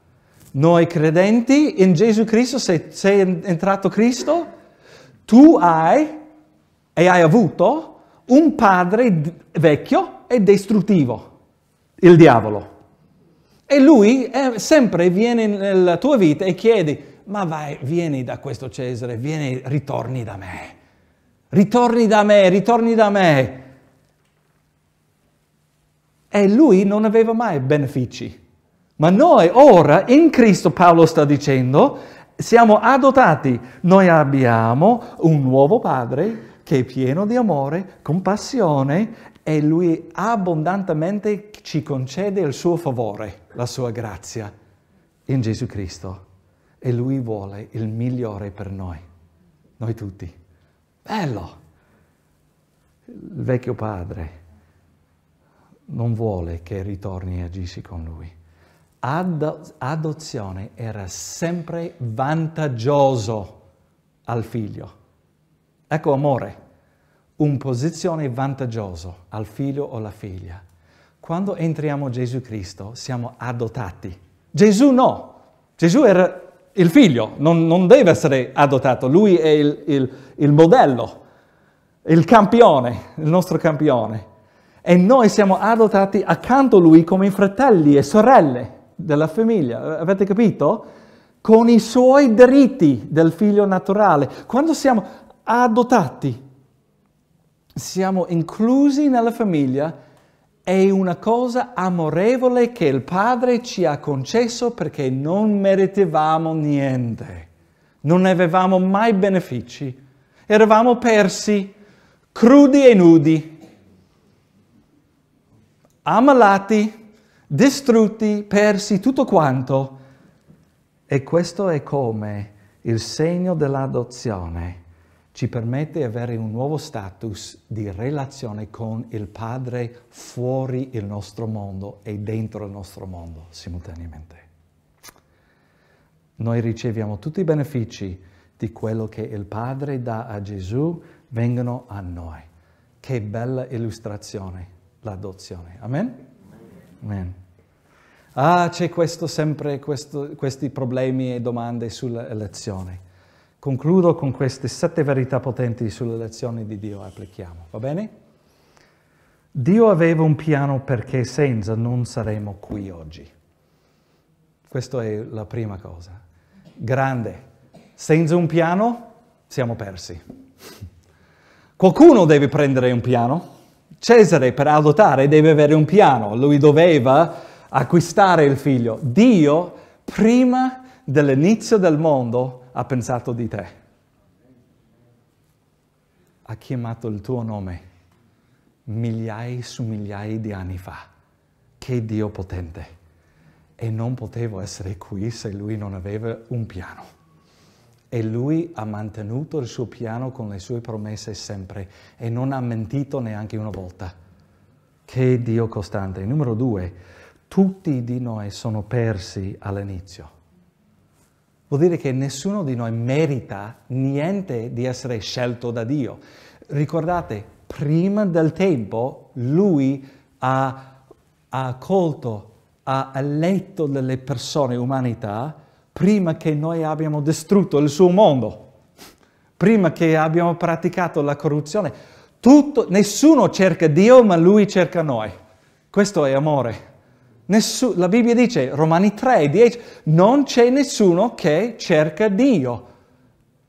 Noi credenti in Gesù Cristo, se sei entrato Cristo, tu hai e hai avuto un padre vecchio e distruttivo, il diavolo. E lui eh, sempre viene nella tua vita e chiede, ma vai, vieni da questo Cesare, vieni, ritorni da me ritorni da me, ritorni da me. E lui non aveva mai benefici. Ma noi ora, in Cristo, Paolo sta dicendo, siamo adottati, noi abbiamo un nuovo padre che è pieno di amore, compassione e lui abbondantemente ci concede il suo favore, la sua grazia in Gesù Cristo. E lui vuole il migliore per noi, noi tutti. Bello! Il vecchio padre non vuole che ritorni e agisci con lui. Ad, adozione era sempre vantaggioso al figlio. Ecco amore, un posizione vantaggioso al figlio o alla figlia. Quando entriamo in Gesù Cristo siamo adottati. Gesù no, Gesù era il figlio, non, non, deve essere adottato, lui è il, il, il modello, il campione, il nostro campione. E noi siamo adottati accanto a lui come fratelli e sorelle della famiglia, avete capito? Con i suoi diritti del figlio naturale. Quando siamo adottati, siamo inclusi nella famiglia è una cosa amorevole che il Padre ci ha concesso perché non meritavamo niente, non avevamo mai benefici, eravamo persi, crudi e nudi, ammalati, distrutti, persi, tutto quanto. E questo è come il segno dell'adozione ci permette di avere un nuovo status di relazione con il Padre fuori il nostro mondo e dentro il nostro mondo simultaneamente. Noi riceviamo tutti i benefici di quello che il Padre dà a Gesù, vengono a noi. Che bella illustrazione l'adozione. Amen? Amen. Ah, c'è questo, sempre questo, questi problemi e domande sull'elezione. Concludo con queste sette verità potenti sulle lezioni di Dio, applichiamo, va bene? Dio aveva un piano perché senza non saremmo qui oggi. Questa è la prima cosa. Grande. Senza un piano siamo persi. Qualcuno deve prendere un piano. Cesare per adottare deve avere un piano. Lui doveva acquistare il figlio. Dio, prima dell'inizio del mondo, ha pensato di te. Ha chiamato il tuo nome migliaia su migliaia di anni fa. Che Dio potente. E non potevo essere qui se lui non aveva un piano. E lui ha mantenuto il suo piano con le sue promesse sempre e non ha mentito neanche una volta. Che Dio costante. Numero due, tutti di noi sono persi all'inizio. Vuol dire che nessuno di noi merita niente di essere scelto da Dio. Ricordate, prima del tempo lui ha, accolto, ha eletto delle persone, umanità, prima che noi abbiamo distrutto il suo mondo, prima che abbiamo praticato la corruzione. Tutto, nessuno cerca Dio, ma lui cerca noi. Questo è amore. Nessu- la Bibbia dice, Romani 3, 10, non c'è nessuno che cerca Dio,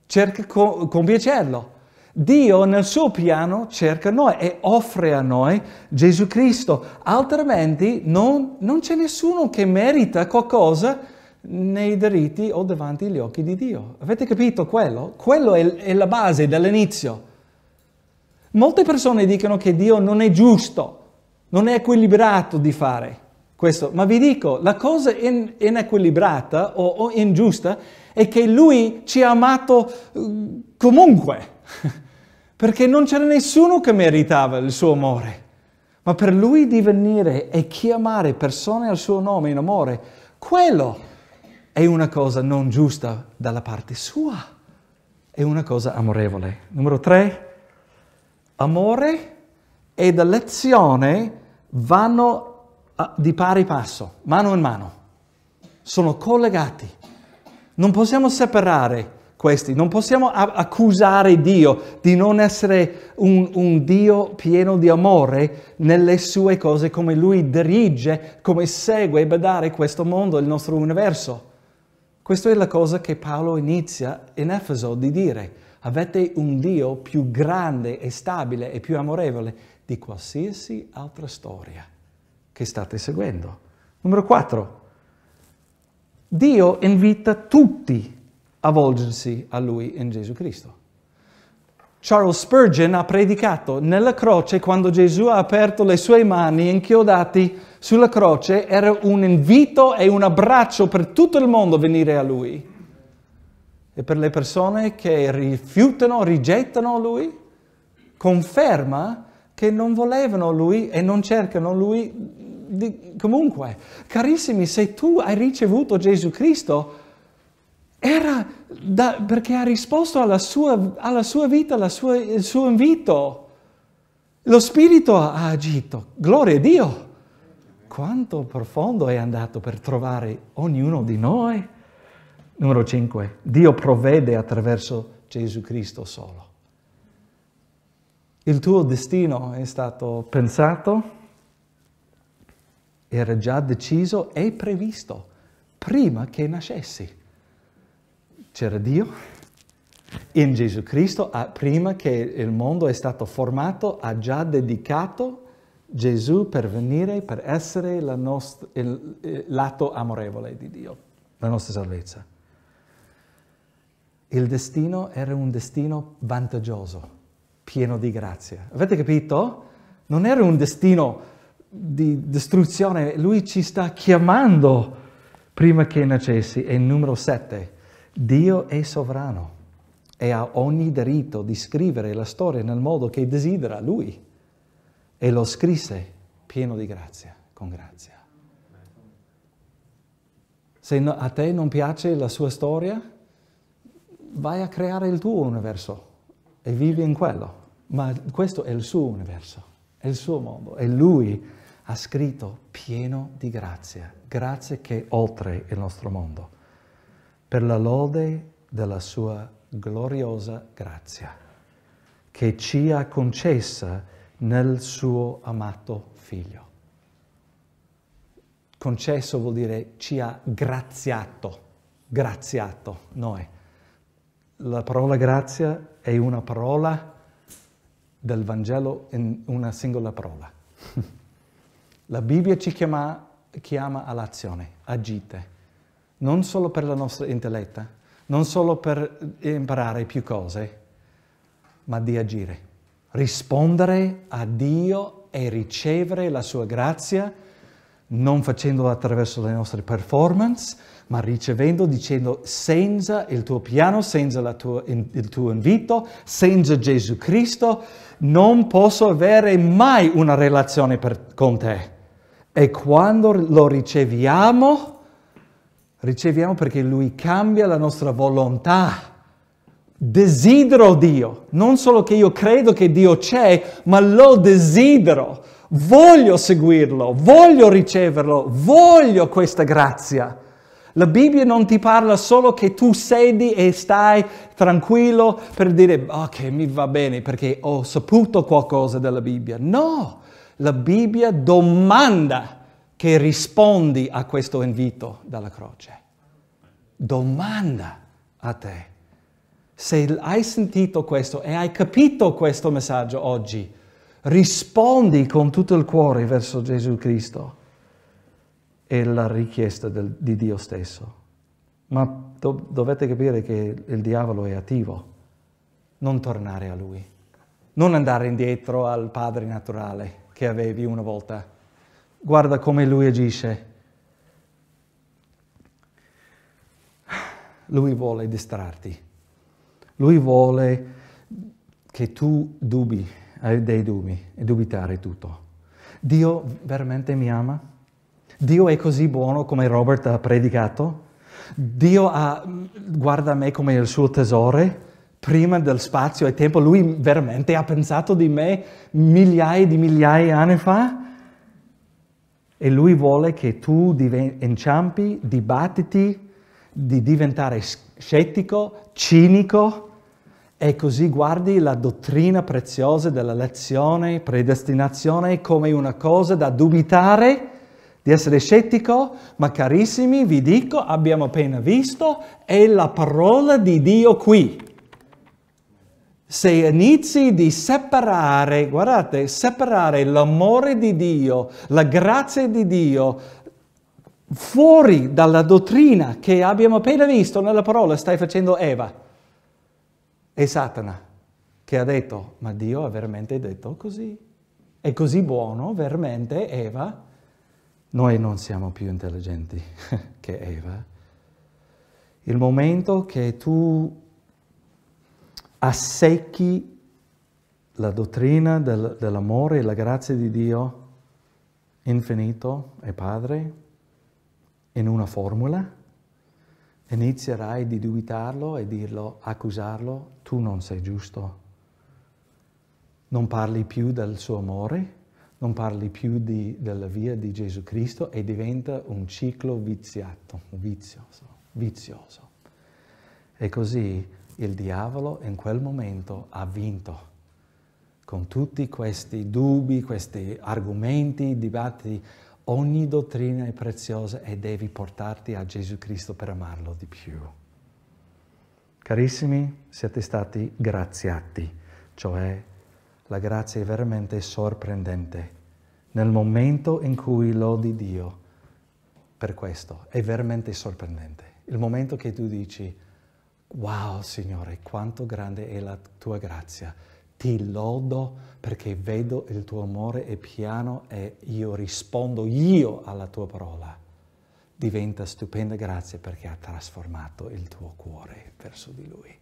cerca co- compiacerlo. Dio nel suo piano cerca noi e offre a noi Gesù Cristo, altrimenti non, non c'è nessuno che merita qualcosa nei diritti o davanti agli occhi di Dio. Avete capito quello? Quello è, è la base dall'inizio. Molte persone dicono che Dio non è giusto, non è equilibrato di fare questo, ma vi dico, la cosa in, inequilibrata o, o ingiusta è che lui ci ha amato eh, comunque, *laughs* perché non c'era nessuno che meritava il suo amore. Ma per lui di venire e chiamare persone al suo nome in amore, quello è una cosa non giusta dalla parte sua, è una cosa amorevole. Numero tre, amore ed elezione vanno Ah, di pari passo, mano in mano, sono collegati. Non possiamo separare questi, non possiamo accusare Dio di non essere un, un Dio pieno di amore nelle sue cose, come lui dirige, come segue e badare questo mondo, il nostro universo. Questa è la cosa che Paolo inizia in Efeso di dire, avete un Dio più grande e stabile e più amorevole di qualsiasi altra storia che state seguendo. Numero 4. Dio invita tutti a volgersi a Lui in Gesù Cristo. Charles Spurgeon ha predicato nella croce quando Gesù ha aperto le sue mani inchiodati sulla croce, era un invito e un abbraccio per tutto il mondo a venire a Lui. E per le persone che rifiutano, rigettano Lui, conferma che non volevano Lui e non cercano Lui di, comunque, carissimi, se tu hai ricevuto Gesù Cristo, era da, perché ha risposto alla sua, alla sua vita, sua, il suo invito. Lo Spirito ha agito. Gloria a Dio! Quanto profondo è andato per trovare ognuno di noi. Numero 5. Dio provvede attraverso Gesù Cristo solo. Il tuo destino è stato pensato, era già deciso e previsto prima che nascessi. C'era Dio in Gesù Cristo, prima che il mondo è stato formato, ha già dedicato Gesù per venire, per essere la nost- il, il lato amorevole di Dio, la nostra salvezza. Il destino era un destino vantaggioso, pieno di grazia. Avete capito? Non era un destino di distruzione, lui ci sta chiamando prima che nascessi. E numero sette, Dio è sovrano e ha ogni diritto di scrivere la storia nel modo che desidera lui. E lo scrisse pieno di grazia, con grazia. Se a te non piace la sua storia, vai a creare il tuo universo e vivi in quello. Ma questo è il suo universo, è il suo mondo, è lui ha scritto pieno di grazia, grazie che è oltre il nostro mondo, per la lode della sua gloriosa grazia, che ci ha concessa nel suo amato figlio. Concesso vuol dire ci ha graziato, graziato noi. La parola grazia è una parola del Vangelo in una singola parola. *laughs* La Bibbia ci chiama, chiama all'azione, agite, non solo per la nostra intelletta, non solo per imparare più cose, ma di agire, rispondere a Dio e ricevere la sua grazia, non facendolo attraverso le nostre performance, ma ricevendo dicendo senza il tuo piano, senza tua, il tuo invito, senza Gesù Cristo, non posso avere mai una relazione per, con te. E quando lo riceviamo, riceviamo perché Lui cambia la nostra volontà. Desidero Dio, non solo che io credo che Dio c'è, ma lo desidero, voglio seguirlo, voglio riceverlo, voglio questa grazia. La Bibbia non ti parla solo che tu sedi e stai tranquillo per dire ok mi va bene perché ho saputo qualcosa della Bibbia. No, la Bibbia domanda che rispondi a questo invito dalla croce. Domanda a te. Se hai sentito questo e hai capito questo messaggio oggi, rispondi con tutto il cuore verso Gesù Cristo e la richiesta del, di Dio stesso. Ma do, dovete capire che il diavolo è attivo. Non tornare a lui. Non andare indietro al Padre naturale che avevi una volta. Guarda come lui agisce. Lui vuole distrarti. Lui vuole che tu dubbi, hai eh, dei dubbi e dubitare tutto. Dio veramente mi ama? Dio è così buono come Robert ha predicato? Dio ha, mm, guarda me come il suo tesore? prima del spazio e tempo, lui veramente ha pensato di me migliaia di migliaia di anni fa? E lui vuole che tu diven- inciampi, dibattiti, di diventare scettico, cinico e così guardi la dottrina preziosa della dell'elezione, predestinazione come una cosa da dubitare, di essere scettico, ma carissimi vi dico, abbiamo appena visto, è la parola di Dio qui. Se inizi di separare, guardate, separare l'amore di Dio, la grazia di Dio, fuori dalla dottrina che abbiamo appena visto nella parola, stai facendo Eva e Satana, che ha detto, ma Dio ha veramente detto così? È così buono, veramente, Eva? Noi non siamo più intelligenti *laughs* che Eva. Il momento che tu assecchi la dottrina del, dell'amore e la grazia di Dio infinito e Padre in una formula, inizierai di dubitarlo e dirlo, accusarlo, tu non sei giusto. Non parli più del suo amore, non parli più di, della via di Gesù Cristo e diventa un ciclo viziato, vizioso, vizioso. E così il diavolo in quel momento ha vinto con tutti questi dubbi, questi argomenti, dibattiti, ogni dottrina è preziosa e devi portarti a Gesù Cristo per amarlo di più. Carissimi, siete stati graziati, cioè la grazia è veramente sorprendente nel momento in cui lodi Dio per questo, è veramente sorprendente. Il momento che tu dici, Wow Signore, quanto grande è la tua grazia. Ti lodo perché vedo il tuo amore è piano e io rispondo io alla tua parola. Diventa stupenda grazia perché ha trasformato il tuo cuore verso di lui.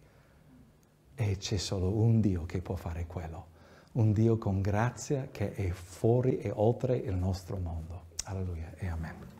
E c'è solo un Dio che può fare quello, un Dio con grazia che è fuori e oltre il nostro mondo. Alleluia e amen.